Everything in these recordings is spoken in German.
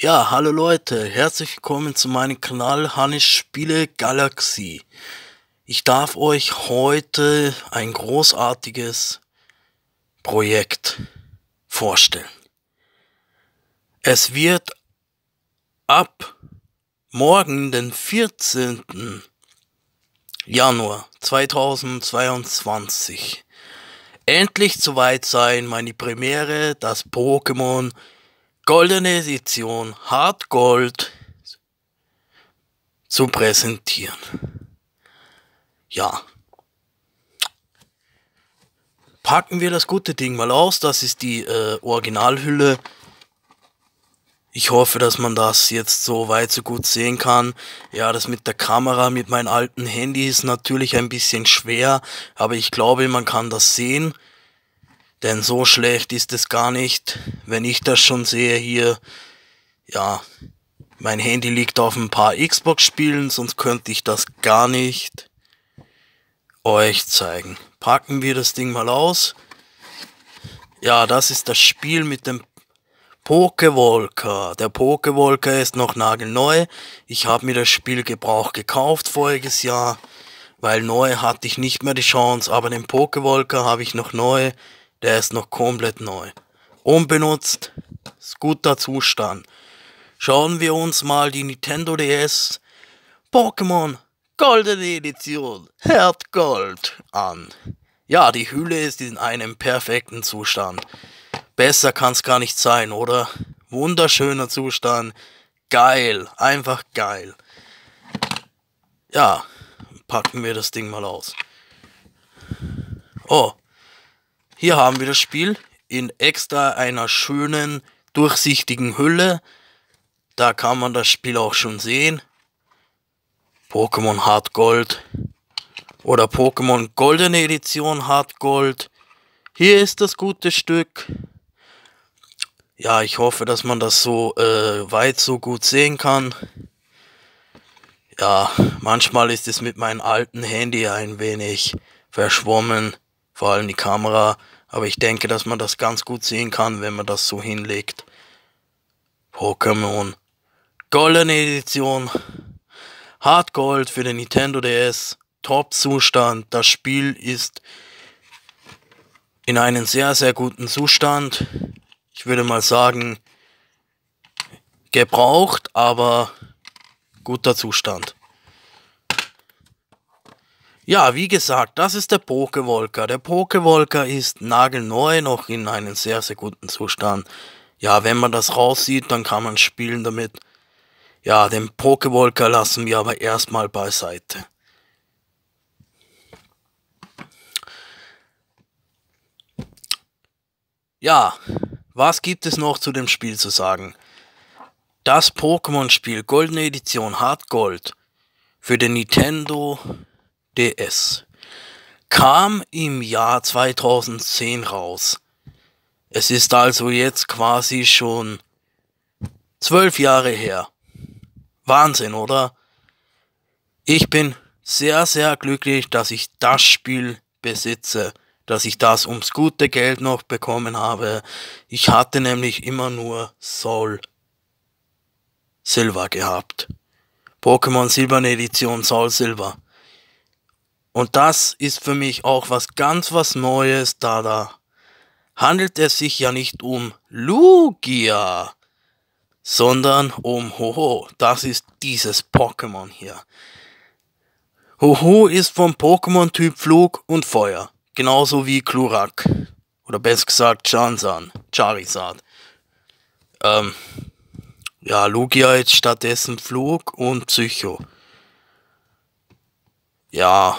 Ja, hallo Leute, herzlich willkommen zu meinem Kanal Hannes Spiele Galaxy. Ich darf euch heute ein großartiges Projekt vorstellen. Es wird ab morgen, den 14. Januar 2022, endlich soweit sein, meine Premiere, das Pokémon goldene Edition Hard Gold zu präsentieren. Ja. Packen wir das gute Ding mal aus. Das ist die äh, Originalhülle. Ich hoffe, dass man das jetzt so weit so gut sehen kann. Ja, das mit der Kamera, mit meinem alten Handy ist natürlich ein bisschen schwer, aber ich glaube, man kann das sehen. Denn so schlecht ist es gar nicht, wenn ich das schon sehe hier. Ja, mein Handy liegt auf ein paar Xbox-Spielen, sonst könnte ich das gar nicht euch zeigen. Packen wir das Ding mal aus. Ja, das ist das Spiel mit dem Pokewalker. Der Pokewalker ist noch nagelneu. Ich habe mir das Spiel Gebrauch gekauft voriges Jahr, weil neu hatte ich nicht mehr die Chance, aber den Pokewalker habe ich noch neu. Der ist noch komplett neu. Unbenutzt, ist guter Zustand. Schauen wir uns mal die Nintendo DS Pokémon Goldene Edition Herdgold an. Ja, die Hülle ist in einem perfekten Zustand. Besser kann's gar nicht sein, oder? Wunderschöner Zustand. Geil, einfach geil. Ja, packen wir das Ding mal aus. Oh, hier haben wir das Spiel in extra einer schönen, durchsichtigen Hülle. Da kann man das Spiel auch schon sehen. Pokémon Hard Gold oder Pokémon Goldene Edition Hard Gold. Hier ist das gute Stück. Ja, ich hoffe, dass man das so äh, weit so gut sehen kann. Ja, manchmal ist es mit meinem alten Handy ein wenig verschwommen vor allem die Kamera. Aber ich denke, dass man das ganz gut sehen kann, wenn man das so hinlegt. Pokémon. Goldene Edition. Hard Gold für den Nintendo DS. Top-Zustand. Das Spiel ist in einem sehr, sehr guten Zustand. Ich würde mal sagen, gebraucht, aber guter Zustand. Ja, wie gesagt, das ist der Pokewolker. Der Pokewolker ist nagelneu noch in einem sehr, sehr guten Zustand. Ja, wenn man das raussieht, dann kann man spielen damit. Ja, den Pokewolker lassen wir aber erstmal beiseite. Ja, was gibt es noch zu dem Spiel zu sagen? Das Pokémon-Spiel Goldene Edition Hard Gold für den Nintendo DS. Kam im Jahr 2010 raus. Es ist also jetzt quasi schon zwölf Jahre her. Wahnsinn, oder? Ich bin sehr, sehr glücklich, dass ich das Spiel besitze, dass ich das ums gute Geld noch bekommen habe. Ich hatte nämlich immer nur Soul Silver gehabt. Pokémon Silberne Edition Soul Silver. Und das ist für mich auch was ganz was Neues, da da handelt es sich ja nicht um Lugia, sondern um Hoho. Das ist dieses Pokémon hier. Hoho ist vom Pokémon-Typ Flug und Feuer, genauso wie Klurak. Oder besser gesagt Chansan, Charizard. Ähm, ja, Lugia ist stattdessen Flug und Psycho. Ja.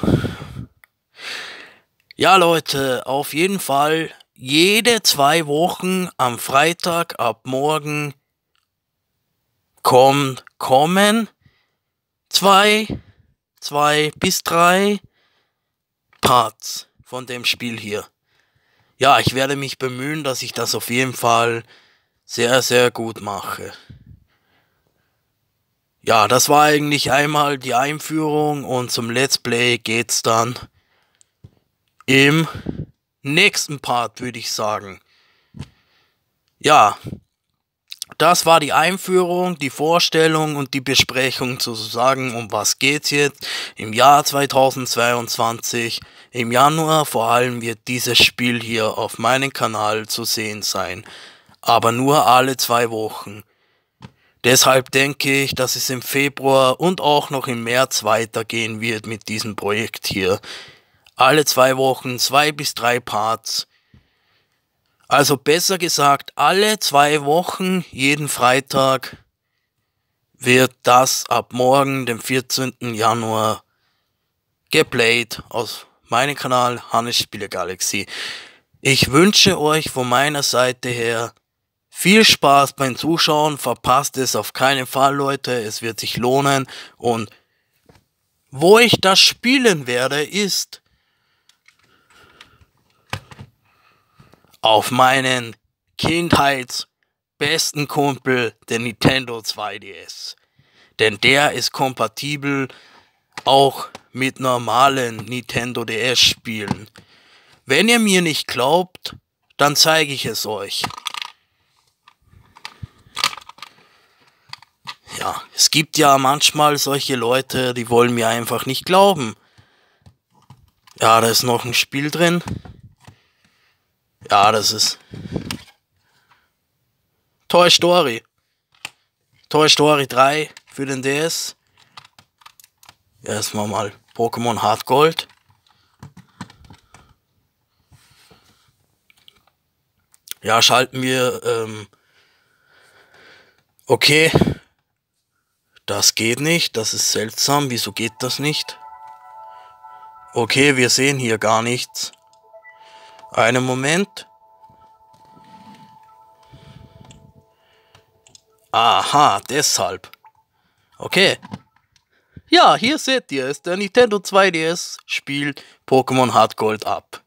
Ja, Leute, auf jeden Fall jede zwei Wochen am Freitag ab morgen kommt, kommen zwei, zwei bis drei Parts von dem Spiel hier. Ja, ich werde mich bemühen, dass ich das auf jeden Fall sehr, sehr gut mache. Ja, das war eigentlich einmal die Einführung und zum Let's Play geht's dann im nächsten Part, würde ich sagen. Ja, das war die Einführung, die Vorstellung und die Besprechung zu sagen, um was geht's jetzt im Jahr 2022. Im Januar vor allem wird dieses Spiel hier auf meinem Kanal zu sehen sein, aber nur alle zwei Wochen. Deshalb denke ich, dass es im Februar und auch noch im März weitergehen wird mit diesem Projekt hier. Alle zwei Wochen zwei bis drei Parts. Also besser gesagt, alle zwei Wochen, jeden Freitag, wird das ab morgen, dem 14. Januar, geplayt aus meinem Kanal Hannes Spiele Galaxy. Ich wünsche euch von meiner Seite her viel Spaß beim Zuschauen, verpasst es auf keinen Fall, Leute, es wird sich lohnen. Und wo ich das spielen werde, ist auf meinen Kindheitsbesten Kumpel, den Nintendo 2DS. Denn der ist kompatibel auch mit normalen Nintendo DS Spielen. Wenn ihr mir nicht glaubt, dann zeige ich es euch. ja, es gibt ja manchmal solche Leute, die wollen mir einfach nicht glauben. Ja, da ist noch ein Spiel drin. Ja, das ist Toy Story. Toy Story 3 für den DS. Erstmal mal Pokémon Hard Gold. Ja, schalten wir. Ähm okay, das geht nicht, das ist seltsam, wieso geht das nicht? Okay, wir sehen hier gar nichts. Einen Moment. Aha, deshalb. Okay. Ja, hier seht ihr es, der Nintendo 2DS spielt Pokémon Hard Gold ab.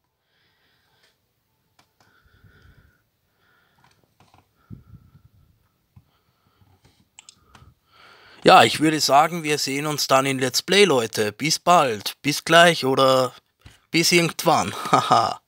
Ja, ich würde sagen, wir sehen uns dann in Let's Play, Leute. Bis bald, bis gleich oder bis irgendwann. Haha.